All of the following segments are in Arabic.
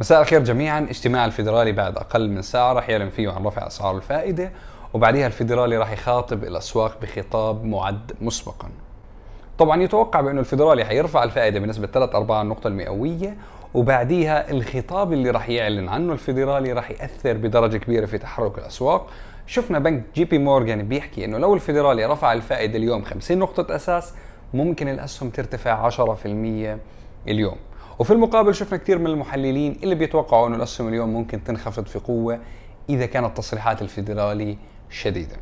مساء الخير جميعا اجتماع الفيدرالي بعد أقل من ساعة راح يعلن فيه عن رفع أسعار الفائدة وبعديها الفيدرالي راح يخاطب الأسواق بخطاب معد مسبقا طبعا يتوقع بأنه الفيدرالي حيرفع الفائدة بنسبة 3 4 النقطة المئوية وبعديها الخطاب اللي راح يعلن عنه الفيدرالي راح يأثر بدرجة كبيرة في تحرك الأسواق شفنا بنك جي بي مورغان بيحكي انه لو الفيدرالي رفع الفائده اليوم 50 نقطه اساس ممكن الاسهم ترتفع 10% اليوم وفي المقابل شفنا كثير من المحللين اللي بيتوقعوا انه الاسهم اليوم ممكن تنخفض في قوه اذا كانت تصريحات الفيدرالي شديده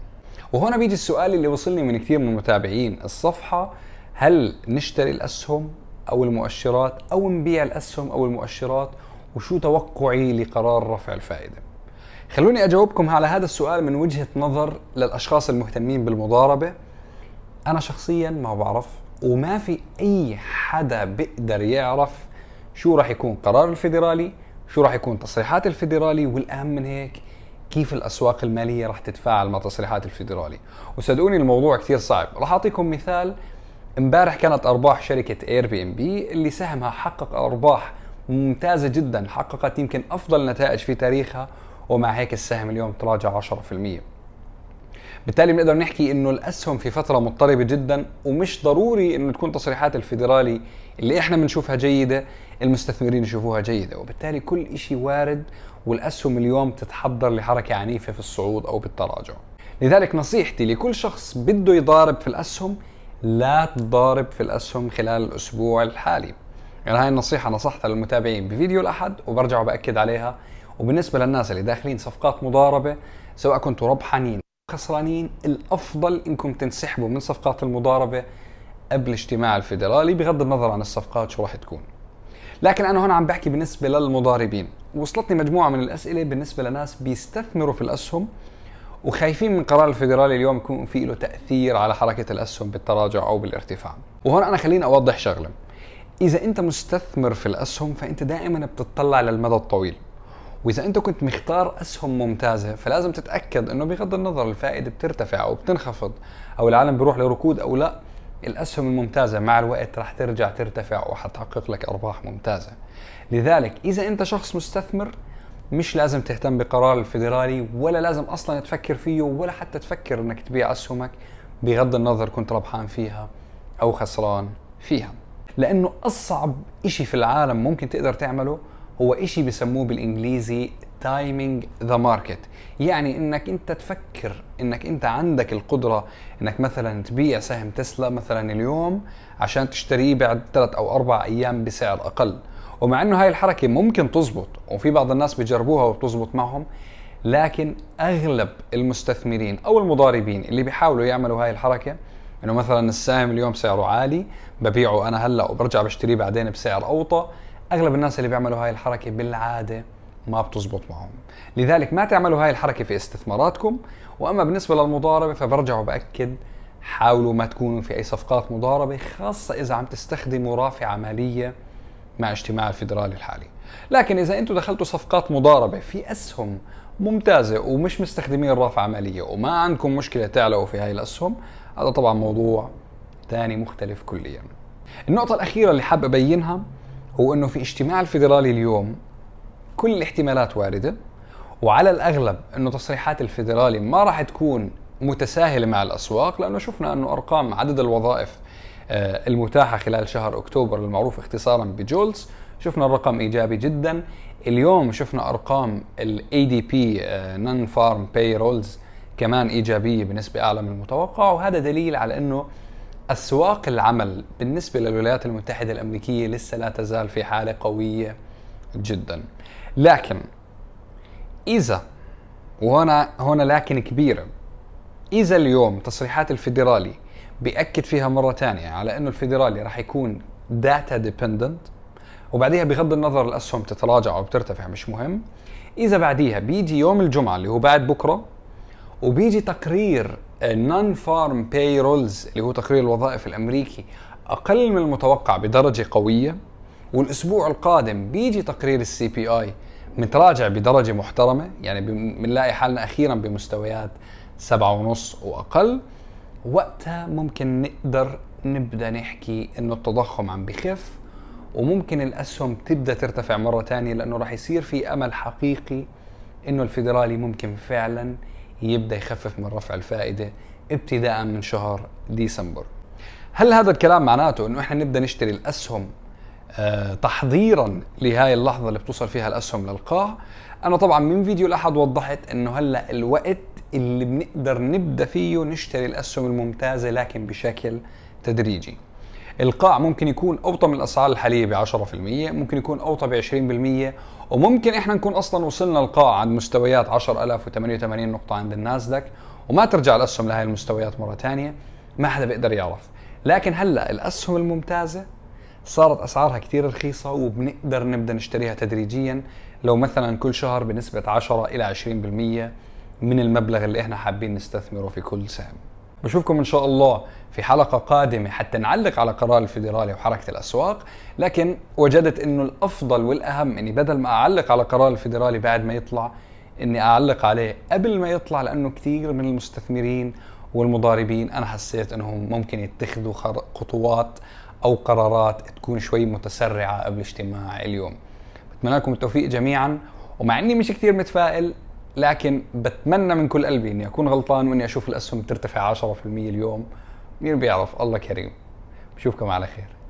وهنا بيجي السؤال اللي وصلني من كثير من متابعين الصفحه هل نشتري الاسهم او المؤشرات او نبيع الاسهم او المؤشرات وشو توقعي لقرار رفع الفائده خلوني اجاوبكم على هذا السؤال من وجهه نظر للاشخاص المهتمين بالمضاربه انا شخصيا ما بعرف وما في اي حدا بيقدر يعرف شو راح يكون قرار الفيدرالي شو راح يكون تصريحات الفيدرالي والاهم من هيك كيف الاسواق الماليه راح تتفاعل مع تصريحات الفيدرالي وصدقوني الموضوع كثير صعب راح اعطيكم مثال امبارح كانت ارباح شركه اير بي ام بي اللي سهمها حقق ارباح ممتازه جدا حققت يمكن افضل نتائج في تاريخها ومع هيك السهم اليوم تراجع 10% بالتالي بنقدر نحكي انه الاسهم في فتره مضطربه جدا ومش ضروري انه تكون تصريحات الفيدرالي اللي احنا بنشوفها جيده المستثمرين يشوفوها جيده وبالتالي كل شيء وارد والاسهم اليوم تتحضر لحركه عنيفه في الصعود او بالتراجع لذلك نصيحتي لكل شخص بده يضارب في الاسهم لا تضارب في الاسهم خلال الاسبوع الحالي يعني هاي النصيحه نصحتها للمتابعين بفيديو الاحد وبرجع باكد عليها وبالنسبه للناس اللي داخلين صفقات مضاربه سواء كنتوا ربحانين خسرانين الافضل انكم تنسحبوا من صفقات المضاربه قبل اجتماع الفيدرالي بغض النظر عن الصفقات شو راح تكون لكن انا هون عم بحكي بالنسبه للمضاربين وصلتني مجموعه من الاسئله بالنسبه لناس بيستثمروا في الاسهم وخايفين من قرار الفيدرالي اليوم يكون في له تاثير على حركه الاسهم بالتراجع او بالارتفاع وهون انا خليني اوضح شغله اذا انت مستثمر في الاسهم فانت دائما بتطلع للمدى الطويل واذا انت كنت مختار اسهم ممتازه فلازم تتاكد انه بغض النظر الفائده بترتفع او بتنخفض او العالم بيروح لركود او لا الاسهم الممتازه مع الوقت رح ترجع ترتفع وحتحقق لك ارباح ممتازه لذلك اذا انت شخص مستثمر مش لازم تهتم بقرار الفيدرالي ولا لازم اصلا تفكر فيه ولا حتى تفكر انك تبيع اسهمك بغض النظر كنت ربحان فيها او خسران فيها لانه اصعب شيء في العالم ممكن تقدر تعمله هو إشي بسموه بالإنجليزي تايمينج ذا ماركت يعني انك انت تفكر انك انت عندك القدره انك مثلا تبيع سهم تسلا مثلا اليوم عشان تشتريه بعد ثلاث او اربع ايام بسعر اقل ومع انه هاي الحركه ممكن تزبط وفي بعض الناس بجربوها وبتزبط معهم لكن اغلب المستثمرين او المضاربين اللي بيحاولوا يعملوا هاي الحركه انه مثلا السهم اليوم سعره عالي ببيعه انا هلا وبرجع بشتريه بعدين بسعر اوطى اغلب الناس اللي بيعملوا هاي الحركه بالعاده ما بتزبط معهم لذلك ما تعملوا هاي الحركه في استثماراتكم واما بالنسبه للمضاربه فبرجع وباكد حاولوا ما تكونوا في اي صفقات مضاربه خاصه اذا عم تستخدموا رافعه ماليه مع اجتماع الفدرالي الحالي لكن اذا انتم دخلتوا صفقات مضاربه في اسهم ممتازه ومش مستخدمين رافعه ماليه وما عندكم مشكله تعلقوا في هاي الاسهم هذا طبعا موضوع ثاني مختلف كليا النقطه الاخيره اللي حاب ابينها هو انه في اجتماع الفيدرالي اليوم كل الاحتمالات وارده وعلى الاغلب انه تصريحات الفيدرالي ما راح تكون متساهله مع الاسواق لانه شفنا انه ارقام عدد الوظائف آه، المتاحه خلال شهر اكتوبر المعروف اختصارا بجولز شفنا الرقم ايجابي جدا اليوم شفنا ارقام الاي دي بي نون فارم بي رولز كمان ايجابيه بنسبه اعلى من المتوقع وهذا دليل على انه أسواق العمل بالنسبة للولايات المتحدة الأمريكية لسه لا تزال في حالة قوية جدا لكن إذا وهنا هنا لكن كبيرة إذا اليوم تصريحات الفيدرالي بأكد فيها مرة ثانية على أنه الفيدرالي راح يكون داتا ديبندنت وبعديها بغض النظر الأسهم تتراجع أو بترتفع مش مهم إذا بعديها بيجي يوم الجمعة اللي هو بعد بكرة وبيجي تقرير النون فارم باي رولز اللي هو تقرير الوظائف الامريكي اقل من المتوقع بدرجه قويه والاسبوع القادم بيجي تقرير السي بي اي متراجع بدرجه محترمه يعني بنلاقي حالنا اخيرا بمستويات سبعة ونص واقل وقتها ممكن نقدر نبدا نحكي انه التضخم عم بخف وممكن الاسهم تبدا ترتفع مره ثانيه لانه راح يصير في امل حقيقي انه الفيدرالي ممكن فعلا يبدا يخفف من رفع الفائده ابتداء من شهر ديسمبر هل هذا الكلام معناته انه احنا نبدا نشتري الاسهم آه، تحضيرا لهي اللحظه اللي بتوصل فيها الاسهم للقاع انا طبعا من فيديو الاحد وضحت انه هلا الوقت اللي بنقدر نبدا فيه نشتري الاسهم الممتازه لكن بشكل تدريجي القاع ممكن يكون اوطى من الاسعار الحاليه ب 10% ممكن يكون اوطى ب 20% وممكن احنا نكون اصلا وصلنا القاع عند مستويات 10088 نقطه عند النازدك وما ترجع الاسهم لهي المستويات مره ثانيه ما حدا بيقدر يعرف لكن هلا الاسهم الممتازه صارت اسعارها كثير رخيصه وبنقدر نبدا نشتريها تدريجيا لو مثلا كل شهر بنسبه 10 الى 20% من المبلغ اللي احنا حابين نستثمره في كل سهم بشوفكم ان شاء الله في حلقه قادمه حتى نعلق على قرار الفيدرالي وحركه الاسواق لكن وجدت انه الافضل والاهم اني بدل ما اعلق على قرار الفيدرالي بعد ما يطلع اني اعلق عليه قبل ما يطلع لانه كثير من المستثمرين والمضاربين انا حسيت انهم ممكن يتخذوا خطوات او قرارات تكون شوي متسرعه قبل اجتماع اليوم بتمنى لكم التوفيق جميعا ومع اني مش كثير متفائل لكن بتمنى من كل قلبي اني اكون غلطان واني اشوف الاسهم ترتفع 10% اليوم مين بيعرف الله كريم بشوفكم على خير